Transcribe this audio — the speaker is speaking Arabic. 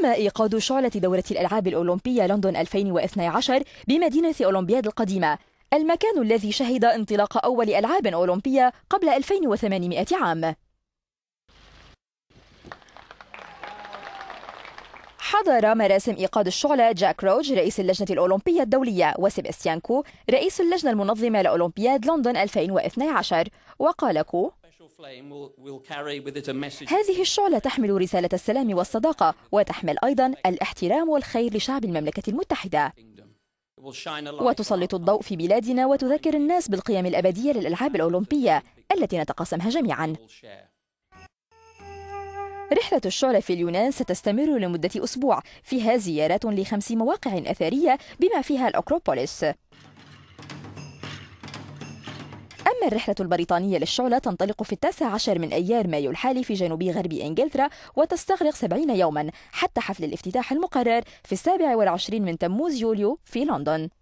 تم إيقاد شعلة دورة الألعاب الأولمبية لندن 2012 بمدينة أولمبياد القديمة المكان الذي شهد انطلاق أول ألعاب أولمبية قبل 2800 عام حضر مراسم إيقاد الشعلة جاك روج رئيس اللجنة الأولمبية الدولية وسيباستيان كو رئيس اللجنة المنظمة لأولمبياد لندن 2012 وقال كو هذه الشعلة تحمل رسالة السلام والصداقة وتحمل أيضا الاحترام والخير لشعب المملكة المتحدة وتسلط الضوء في بلادنا وتذكر الناس بالقيم الأبدية للألعاب الأولمبية التي نتقاسمها جميعا رحلة الشعلة في اليونان ستستمر لمدة أسبوع فيها زيارات لخمس مواقع أثرية بما فيها الأكروبوليس أما الرحلة البريطانية للشعلة تنطلق في التاسع عشر من أيار مايو الحالي في جنوب غرب إنجلترا وتستغرق سبعين يوما حتى حفل الافتتاح المقرر في السابع والعشرين من تموز يوليو في لندن